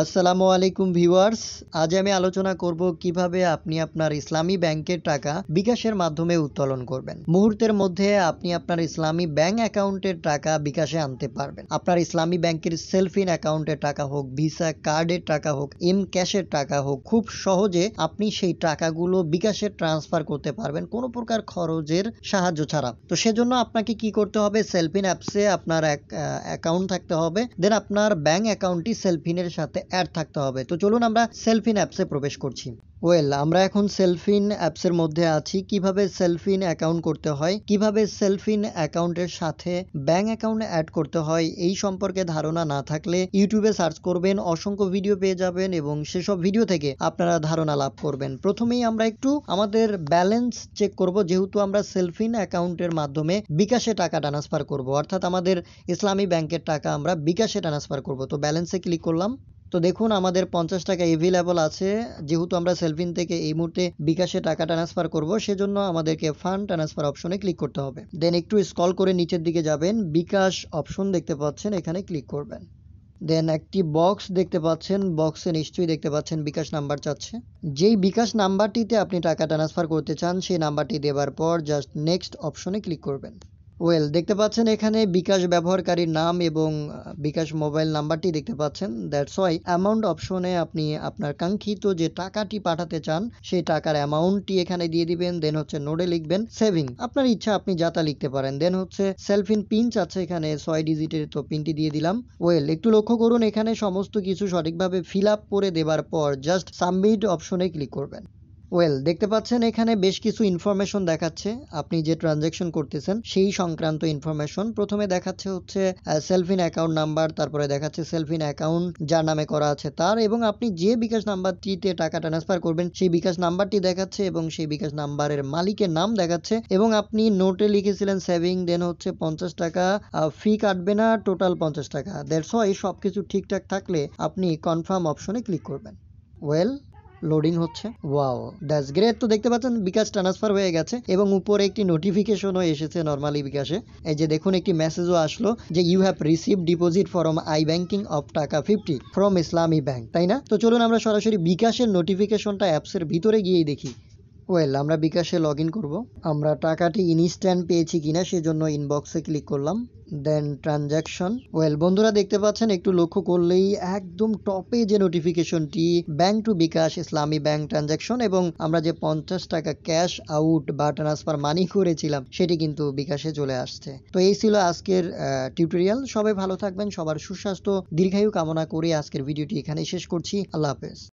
আসসালামু আলাইকুম ভিউয়ার্স আজ আমি আলোচনা করব কিভাবে আপনি আপনার ইসলামী ব্যাংকের টাকা বিকাশের মাধ্যমে উত্তোলন করবেন মুহূর্তের মধ্যে আপনি আপনার ইসলামী ব্যাংক অ্যাকাউন্টের টাকা বিকাশে আনতে পারবেন আপনার ইসলামী ব্যাংকের সেলফিন অ্যাকাউন্টের টাকা হোক ভিসা কার্ডের টাকা হোক এম ক্যাশের টাকা হোক খুব সহজে আপনি সেই টাকাগুলো বিকাশে ট্রান্সফার করতে পারবেন কোনো প্রকার খরচের সাহায্য ছাড়া তো সেজন্য আপনাকে কি করতে হবে সেলফিন অ্যাপসে আপনার অ্যাকাউন্ট থাকতে হবে দেন আপনার ব্যাংক অ্যাকাউন্টটি সেলফিনের সাথে অ্যাড থাকতে হবে তো চলুন আমরা সেলফিন অ্যাপসে প্রবেশ করছি ওয়েল আমরা এখন সেলফিন অ্যাপসের মধ্যে আছি কিভাবে সেলফিন অ্যাকাউন্ট করতে হয় কিভাবে সেলফিন অ্যাকাউন্টের সাথে ব্যাঙ্ক অ্যাকাউন্ট অ্যাড করতে হয় এই সম্পর্কে ধারণা না থাকলে ইউটিউবে সার্চ করবেন অসংখ্য ভিডিও পেয়ে যাবেন এবং সেসব ভিডিও থেকে আপনারা ধারণা লাভ করবেন প্রথমেই আমরা একটু আমাদের ব্যালেন্স চেক করব যেহেতু আমরা সেলফিন অ্যাকাউন্টের মাধ্যমে বিকাশে টাকা ট্রান্সফার করব অর্থাৎ আমাদের ইসলামী ব্যাংকের টাকা আমরা বিকাশে ট্রান্সফার করব তো ব্যালেন্সে ক্লিক করলাম তো দেখুন আমাদের পঞ্চাশ টাকা এভেলেবল আছে যেহেতু আমরা সেলফি ডলফিন থেকে এই মুহূর্তে বিকাশে টাকা ট্রান্সফার করব সেজন্য আমাদেরকে ফান্ড ট্রান্সফার অপশনে ক্লিক করতে হবে দেন একটু স্কল করে নিচের দিকে যাবেন বিকাশ অপশন দেখতে পাচ্ছেন এখানে ক্লিক করবেন দেন একটি বক্স দেখতে পাচ্ছেন বক্সে নিশ্চয়ই দেখতে পাচ্ছেন বিকাশ নাম্বার চাচ্ছে যেই বিকাশ নাম্বারটিতে আপনি টাকা ট্রান্সফার করতে চান সেই নাম্বারটি দেবার পর জাস্ট নেক্সট অপশনে ক্লিক করবেন ওয়েল দেখতে পাচ্ছেন এখানে বিকাশ ব্যবহারকারীর নাম এবং বিকাশ মোবাইল নাম্বারটি দেখতে পাচ্ছেন দ্যাটস ওয়াই অ্যামাউন্ট অপশনে আপনি আপনার কাঙ্ক্ষিত যে টাকাটি পাঠাতে চান সেই টাকার অ্যামাউন্টটি এখানে দিয়ে দিবেন দেন হচ্ছে নোডে লিখবেন সেভিং আপনার ইচ্ছা আপনি যাতা লিখতে পারেন দেন হচ্ছে সেলফ ইন পিন আছে এখানে ছয় ডিজিটের তো পিনটি দিয়ে দিলাম ওয়েল একটু লক্ষ্য করুন এখানে সমস্ত কিছু সঠিকভাবে ফিল আপ করে দেবার পর জাস্ট সাবমিট অপশনে ক্লিক করবেন ওয়েল দেখতে পাচ্ছেন এখানে বেশ কিছু ইনফরমেশন দেখাচ্ছে আপনি যে ট্রানজেকশন করতেছেন সেই সংক্রান্ত ইনফরমেশন প্রথমে দেখাচ্ছে হচ্ছে সেলফিন অ্যাকাউন্ট নাম্বার তারপরে দেখাচ্ছে সেলফিন অ্যাকাউন্ট যার নামে করা আছে তার এবং আপনি যে বিকাশ নাম্বারটিতে টাকা ট্রান্সফার করবেন সেই বিকাশ নাম্বারটি দেখাচ্ছে এবং সেই বিকাশ নাম্বারের মালিকের নাম দেখাচ্ছে এবং আপনি নোটে লিখেছিলেন সেভিং দেন হচ্ছে পঞ্চাশ টাকা ফি কাটবে না টোটাল পঞ্চাশ টাকা দ্যাটস ওয়াই সব কিছু ঠিকঠাক থাকলে আপনি কনফার্ম অপশনে ক্লিক করবেন ওয়েল লোডিং হচ্ছে ওয়াও দ্যাটস গ্রেট তো দেখতে পাচ্ছেন বিকাশ ট্রান্সফার হয়ে গেছে এবং উপরে একটি নোটিফিকেশনও এসেছে নর্মালি বিকাশে এই যে দেখুন একটি মেসেজও আসলো যে you have receive deposit from I banking of টাকা ফিফটি ফ্রম ইসলামী ব্যাংক তাই না তো চলুন আমরা সরাসরি বিকাশের নোটিফিকেশনটা অ্যাপসের ভিতরে গিয়েই দেখি ওয়েল আমরা বিকাশে লগ ইন আমরা টাকাটি ইনস্ট্যান্ট পেয়েছি কিনা সেজন্য ইনবক্সে ক্লিক করলাম দেন ট্রানজ্যাকশন ওয়েল বন্ধুরা দেখতে পাচ্ছেন একটু লক্ষ্য করলেই একদম টপে যে নোটিফিকেশনটি ব্যাংক টু বিকাশ ইসলামী ব্যাংক ট্রানজ্যাকশন এবং আমরা যে পঞ্চাশ টাকা ক্যাশ আউট বা ট্রান্সফার মানি করেছিলাম সেটি কিন্তু বিকাশে চলে আসছে তো এই ছিল আজকের টিউটোরিয়াল সবাই ভালো থাকবেন সবার সুস্বাস্থ্য দীর্ঘায়ু কামনা করে আজকের ভিডিওটি এখানে শেষ করছি আল্লাহ হাফেজ